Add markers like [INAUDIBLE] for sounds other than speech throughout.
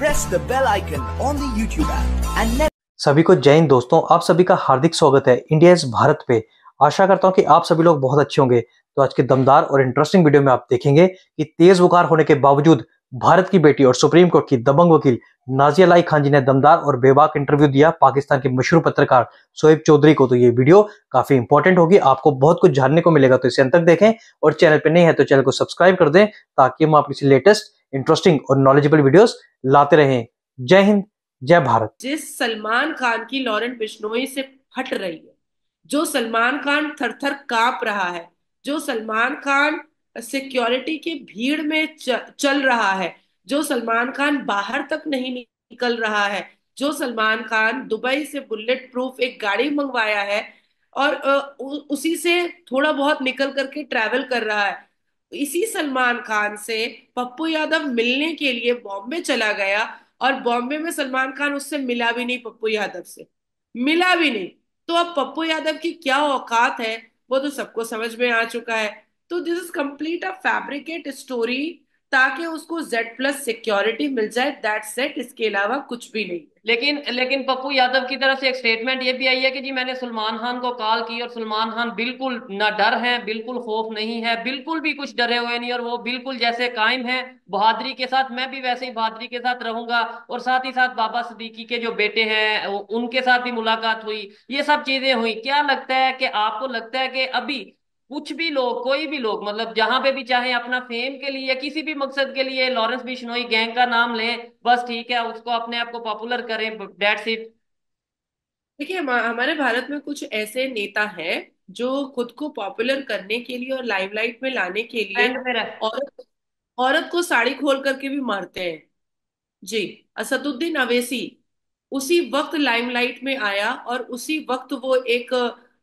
press the bell icon on the YouTube app and सभी को जय हिंद दोस्तों आप सभी का हार्दिक स्वागत है इंडिया भारत पे आशा करता हूँ कि आप सभी लोग बहुत अच्छे होंगे तो आज के दमदार और इंटरेस्टिंग वीडियो में आप देखेंगे कि तेज बुखार होने के बावजूद भारत की बेटी और सुप्रीम कोर्ट की दबंग वकील नाजिया लाई खान जी ने दमदार और बेबाक इंटरव्यू दिया पाकिस्तान के मशहूर पत्रकार सोएब चौधरी को तो ये वीडियो काफी इंपॉर्टेंट होगी आपको बहुत कुछ जानने को मिलेगा तो इसे अंत तक देखें और चैनल पर नहीं है तो चैनल को सब्सक्राइब कर दें ताकि हम आपकी लेटेस्ट इंटरेस्टिंग और नॉलेजेबल वीडियोस लाते रहें जय हिंद जय भारत जिस सलमान खान की लॉरेन बिश्नोई से फट रही है जो सलमान खान थर थर काप रहा है जो सलमान खान सिक्योरिटी की भीड़ में चल रहा है जो सलमान खान बाहर तक नहीं निकल रहा है जो सलमान खान दुबई से बुलेट प्रूफ एक गाड़ी मंगवाया है और उसी से थोड़ा बहुत निकल करके ट्रैवल कर रहा है इसी सलमान खान से पप्पू यादव मिलने के लिए बॉम्बे चला गया और बॉम्बे में सलमान खान उससे मिला भी नहीं पप्पू यादव से मिला भी नहीं तो अब पप्पू यादव की क्या औकात है वो तो सबको समझ में आ चुका है तो this is complete a fabricate story ताकि उसको Z प्लस सिक्योरिटी मिल जाए दैट सेट इसके अलावा कुछ भी नहीं लेकिन लेकिन पप्पू यादव की तरफ से एक स्टेटमेंट ये भी आई है कि जी मैंने सलमान खान को कॉल की और सलमान खान बिल्कुल ना डर है बिल्कुल खौफ नहीं है बिल्कुल भी कुछ डरे हुए नहीं और वो बिल्कुल जैसे कायम है बहादरी के साथ मैं भी वैसे ही बहादरी के साथ रहूंगा और साथ ही साथ बाबा सदीकी के जो बेटे हैं उनके साथ भी मुलाकात हुई ये सब चीजें हुई क्या लगता है कि आपको लगता है कि अभी कुछ भी लोग कोई भी लोग मतलब जहां पे भी चाहे अपना फेम के लिए या किसी भी मकसद के लिए लॉरेंस बिश्नोई गैंग का नाम लें बस ठीक है उसको अपने आप को पॉपुलर करें डेट्स इट देखिए हमारे भारत में कुछ ऐसे नेता हैं जो खुद को पॉपुलर करने के लिए और लाइमलाइट में लाने के लिए औरत औरत को साड़ी खोल करके भी मारते हैं जी असदुद्दीन अवेसी उसी वक्त लाइमलाइट में आया और उसी वक्त वो एक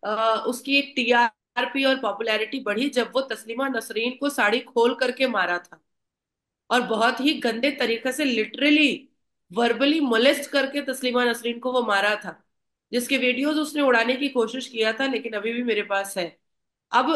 आ, उसकी एक टीआर टीआरपी और पॉपुलैरिटी बढ़ी जब वो तस्लीमा नसरीन को साड़ी खोल करके मारा था और बहुत ही गंदे तरीके से लिटरली वर्बली मोलेस्ट करके तस्लीमा नसरीन को वो मारा था जिसके वीडियोस उसने उड़ाने की कोशिश किया था लेकिन अभी भी मेरे पास है अब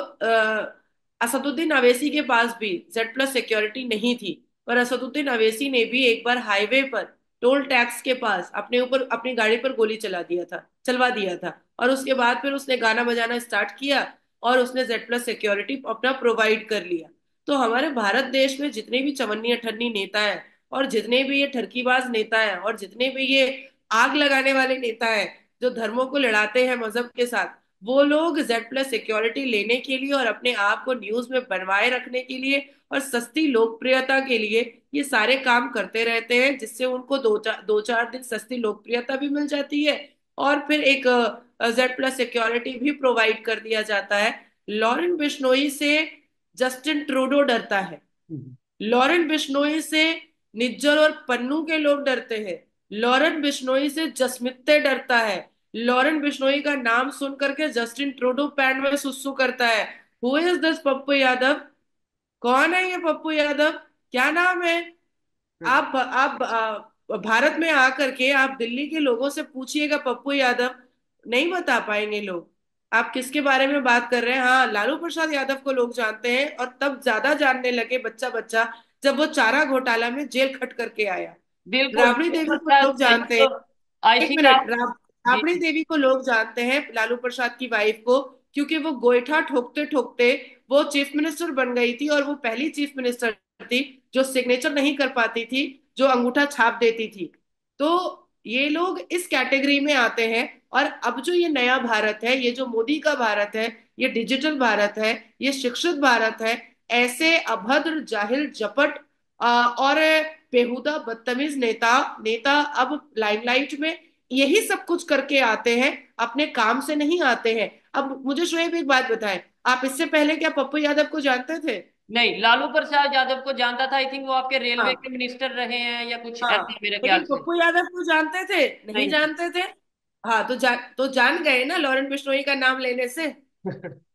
असदुद्दीन अवेसी के पास भी जेड प्लस सिक्योरिटी नहीं थी पर असदुद्दीन अवेसी ने भी एक बार हाईवे पर टोल टैक्स के पास अपने ऊपर अपनी गाड़ी पर गोली चला दिया था चलवा दिया था और उसके बाद फिर उसने गाना बजाना स्टार्ट किया और उसने जेड प्लस सिक्योरिटी अपना प्रोवाइड कर लिया तो हमारे भारत देश में जितने भी चवन्नी अठन्नी नेता है और जितने भी ये ठरकीबाज नेता है और जितने भी ये आग लगाने वाले नेता है जो धर्मों को लड़ाते हैं मजहब के साथ वो लोग जेड प्लस सिक्योरिटी लेने के लिए और अपने आप को न्यूज में बनवाए रखने के लिए और सस्ती लोकप्रियता के लिए ये सारे काम करते रहते हैं जिससे उनको दो चार दो चार दिन सस्ती लोकप्रियता भी मिल जाती है और फिर एक जेड प्लस सिक्योरिटी भी प्रोवाइड कर दिया जाता है लॉरेन बिश्नोई से जस्टिन ट्रूडो डरता है लॉरेन हम्म। बिश्नोई से निज्जर और पन्नू के लोग डरते हैं लॉरेन बिश्नोई से जसमित्ते डरता है लॉरेन बिश्नोई का नाम सुन करके जस्टिन ट्रूडो पैंड में सुसु करता है who is this Pappu Yadav कौन है ये पप्पू यादव क्या नाम है हम्म। आप आप, आप भारत में आकर के आप दिल्ली के लोगों से पूछिएगा पप्पू यादव नहीं बता पाएंगे लोग आप किसके बारे में बात कर रहे हैं हाँ लालू प्रसाद यादव को लोग जानते हैं और तब ज्यादा जानने लगे बच्चा बच्चा जब वो चारा घोटाला में जेल खट करके आया राबड़ी देवी को लोग जानते हैं तो एक मिनट राबड़ी देवी को लोग जानते हैं लालू प्रसाद की वाइफ को क्योंकि वो गोयठा ठोकते ठोकते वो चीफ मिनिस्टर बन गई थी और वो पहली चीफ मिनिस्टर थी जो सिग्नेचर नहीं कर पाती थी जो अंगूठा छाप देती थी तो ये लोग इस कैटेगरी में आते हैं और अब जो ये नया भारत है ये जो मोदी का भारत है ये डिजिटल भारत है ये शिक्षित भारत है ऐसे अभद्र जाहिल जपट और बेहुदा बदतमीज नेता नेता अब लाइमलाइट में यही सब कुछ करके आते हैं अपने काम से नहीं आते हैं अब मुझे शोएब एक बात बताएं आप इससे पहले क्या पप्पू यादव को जानते थे नहीं लालू प्रसाद यादव को जानता था आई थिंक वो आपके रेलवे हाँ, के मिनिस्टर रहे हैं या कुछ हाँ, ऐसे मेरे ख्याल से पप्पू यादव को जानते थे नहीं, नहीं जानते थे हाँ तो जा, तो जान गए ना लॉरेंट बिश्नोई का नाम लेने से [LAUGHS]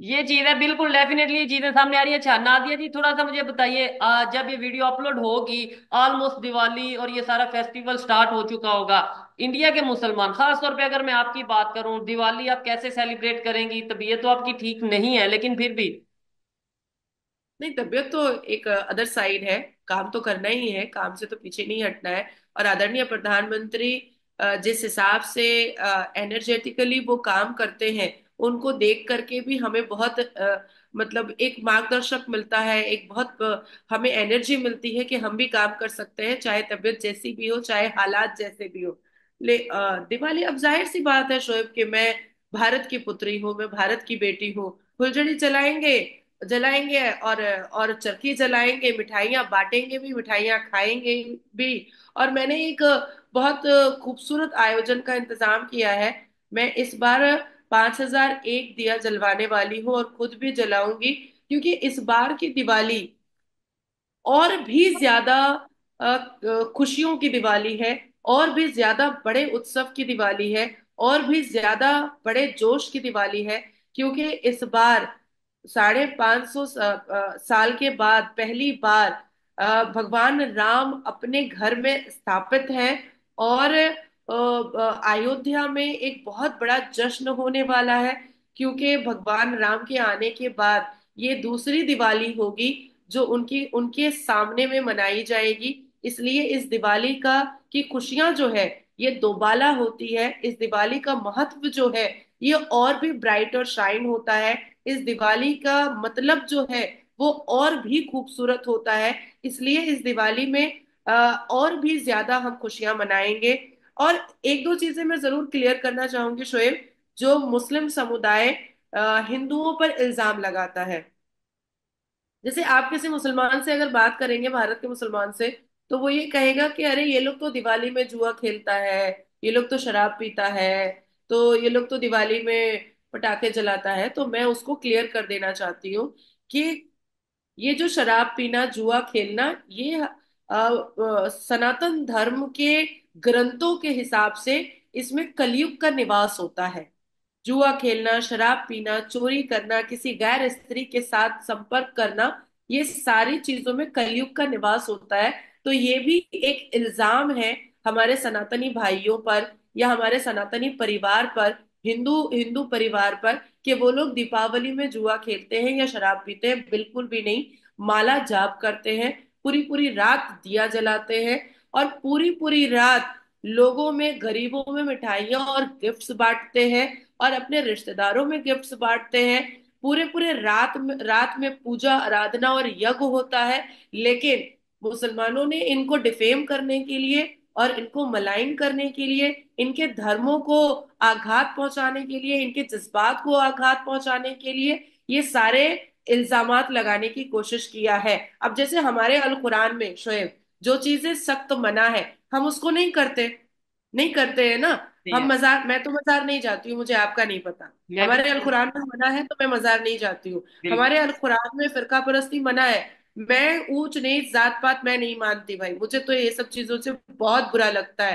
ये चीज है बिल्कुल डेफिनेटली चीजें सामने आ रही है अच्छा नादिया जी थोड़ा सा मुझे बताइए जब ये वीडियो अपलोड होगी ऑलमोस्ट दिवाली और ये सारा फेस्टिवल स्टार्ट हो चुका होगा इंडिया के मुसलमान खास तौर पे अगर मैं आपकी बात करूं दिवाली आप कैसे सेलिब्रेट करेंगी तबीयत तो आपकी ठीक नहीं है लेकिन फिर भी नहीं तबियत तो एक अदर साइड है काम तो करना ही है काम से तो पीछे नहीं हटना है और आदरणीय प्रधानमंत्री जिस हिसाब से एनर्जेटिकली वो काम करते हैं उनको देख करके भी हमें बहुत मतलब एक मार्गदर्शक मिलता है एक बहुत हमें एनर्जी मिलती है कि हम भी काम कर सकते हैं चाहे तबियत जैसी भी हो चाहे हालात जैसे भी हो ले दिवाली अब जाहिर सी बात है शोएब कि मैं भारत की पुत्री हूँ मैं भारत की बेटी हूँ फुलझड़ी चलाएंगे जलाएंगे और और चरखी जलाएंगे मिठाइयाँ बांटेंगे भी मिठाइयाँ खाएंगे भी और मैंने एक बहुत खूबसूरत आयोजन का इंतजाम किया है मैं इस बार पाँच हजार एक दिया जलवाने वाली हूँ और खुद भी जलाऊंगी क्योंकि इस बार की दिवाली और भी ज्यादा खुशियों की दिवाली है और भी ज्यादा बड़े उत्सव की दिवाली है और भी ज्यादा बड़े जोश की दिवाली है क्योंकि इस बार साढ़े पांच सौ साल के बाद पहली बार भगवान राम अपने घर में स्थापित हैं और अयोध्या में एक बहुत बड़ा जश्न होने वाला है क्योंकि भगवान राम के आने के बाद ये दूसरी दिवाली होगी जो उनकी उनके सामने में मनाई जाएगी इसलिए इस दिवाली का की खुशियां जो है ये दोबाला होती है इस दिवाली का महत्व जो है ये और भी ब्राइट और शाइन होता है इस दिवाली का मतलब जो है वो और भी खूबसूरत होता है इसलिए इस दिवाली में और भी ज्यादा हम खुशियां मनाएंगे और एक दो चीजें मैं जरूर क्लियर करना चाहूंगी शोएब जो मुस्लिम समुदाय हिंदुओं पर इल्जाम लगाता है जैसे आप किसी मुसलमान से अगर बात करेंगे भारत के मुसलमान से तो वो ये कहेगा कि अरे ये लोग तो दिवाली में जुआ खेलता है ये लोग तो शराब पीता है तो ये लोग तो दिवाली में पटाखे जलाता है तो मैं उसको क्लियर कर देना चाहती हूँ कि ये जो शराब पीना जुआ खेलना ये आ, आ, सनातन धर्म के ग्रंथों के हिसाब से इसमें कलयुग का निवास होता है जुआ खेलना शराब पीना चोरी करना किसी गैर स्त्री के साथ संपर्क करना ये सारी चीजों में कलयुग का निवास होता है तो ये भी एक इल्जाम है हमारे सनातनी भाइयों पर या हमारे सनातनी परिवार पर हिंदू हिंदू परिवार पर कि वो लोग दीपावली में जुआ खेलते हैं या शराब पीते हैं बिल्कुल भी नहीं माला जाप करते हैं पूरी पूरी रात दिया जलाते हैं और पूरी पूरी रात लोगों में गरीबों में मिठाइयाँ और गिफ्ट्स बांटते हैं और अपने रिश्तेदारों में गिफ्ट्स बांटते हैं पूरे पूरे रात में रात में पूजा आराधना और यज्ञ होता है लेकिन मुसलमानों ने इनको डिफेम करने के लिए और इनको मलाइन करने के लिए इनके धर्मों को आघात पहुंचाने के लिए इनके जज्बात को आघात पहुंचाने के लिए ये सारे इल्जाम लगाने की कोशिश किया है अब जैसे हमारे अल कुरान में शोएब जो चीजें सख्त मना है हम उसको नहीं करते नहीं करते है ना हम मजार मैं तो मजार नहीं जाती हूँ मुझे आपका नहीं पता हमारे अल कुरान में मना है तो मैं मजार नहीं जाती हूँ हमारे अल कुरान में फिरका परस्ती मना है मैं ऊंच नीच जात पात मैं नहीं मानती भाई मुझे तो ये सब चीजों से बहुत बुरा लगता है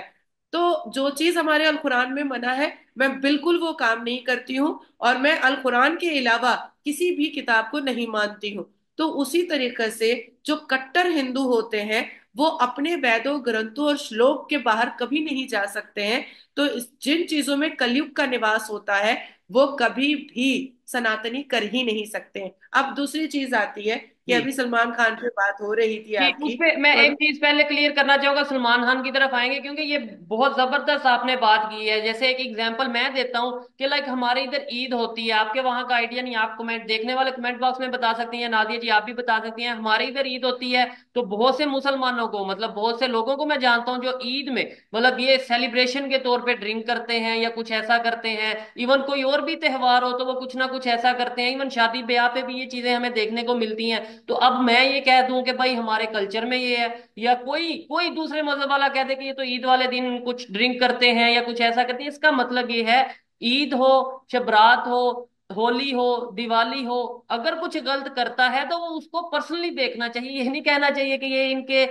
तो जो चीज हमारे अल कुरान में मना है मैं बिल्कुल वो काम नहीं करती हूँ और मैं अल कुरान के अलावा किसी भी किताब को नहीं मानती हूँ तो उसी तरीके से जो कट्टर हिंदू होते हैं वो अपने वेदों ग्रंथों और श्लोक के बाहर कभी नहीं जा सकते हैं तो जिन चीजों में कलयुग का निवास होता है वो कभी भी सनातनी कर ही नहीं सकते हैं अब दूसरी चीज आती है कि अभी सलमान खान पे बात हो रही थी आपकी उस मैं एक चीज पहले क्लियर करना चाहूंगा सलमान खान की तरफ आएंगे क्योंकि ये बहुत जबरदस्त आपने बात की है जैसे एक एग्जांपल मैं देता हूँ कि लाइक हमारे इधर ईद होती है आपके वहां का आइडिया नहीं आप कमेंट देखने वाले कमेंट बॉक्स में बता सकती हैं नादिया जी आप भी बता सकती हैं हमारे इधर ईद होती है तो बहुत से मुसलमानों को मतलब बहुत से लोगों को मैं जानता हूँ जो ईद में मतलब ये सेलिब्रेशन के तौर पर ड्रिंक करते हैं या कुछ ऐसा करते हैं इवन कोई और भी त्यौहार हो तो वो कुछ ना कुछ ऐसा करते हैं इवन शादी ब्याह पे भी ये चीजें हमें देखने को मिलती हैं तो अब मैं ये कह दूं कि भाई हमारे कल्चर में ये है या कोई कोई दूसरे मजहब वाला कह दे कि ये तो ईद वाले दिन कुछ ड्रिंक करते हैं या कुछ ऐसा करते हैं इसका मतलब ये है ईद हो शबरात हो होली हो दिवाली हो अगर कुछ गलत करता है तो वो उसको पर्सनली देखना चाहिए ये नहीं कहना चाहिए कि ये इनके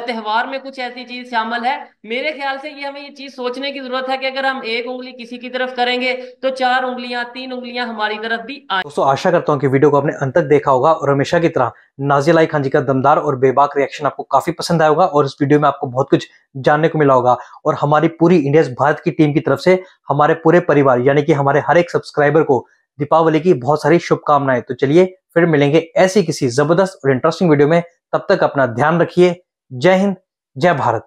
त्यौहार में कुछ ऐसी चीज शामिल है मेरे ख्याल से ये हमें ये चीज सोचने की जरूरत है कि अगर हम एक उंगली किसी की तरफ करेंगे तो चार उंगलियां तीन उंगलियां हमारी तरफ भी आए दोस्तों आशा करता हूँ कि वीडियो को आपने अंत तक देखा होगा और हमेशा की तरह नाजिलाई खान जी का दमदार और बेबाक रिएक्शन आपको काफी पसंद आया होगा और इस वीडियो में आपको बहुत कुछ जानने को मिला होगा और हमारी पूरी इंडिया भारत की टीम की तरफ से हमारे पूरे परिवार यानी कि हमारे हर एक सब्सक्राइबर को दीपावली की बहुत सारी शुभकामनाएं तो चलिए फिर मिलेंगे ऐसी किसी जबरदस्त और इंटरेस्टिंग वीडियो में तब तक अपना ध्यान रखिए जय हिंद जय भारत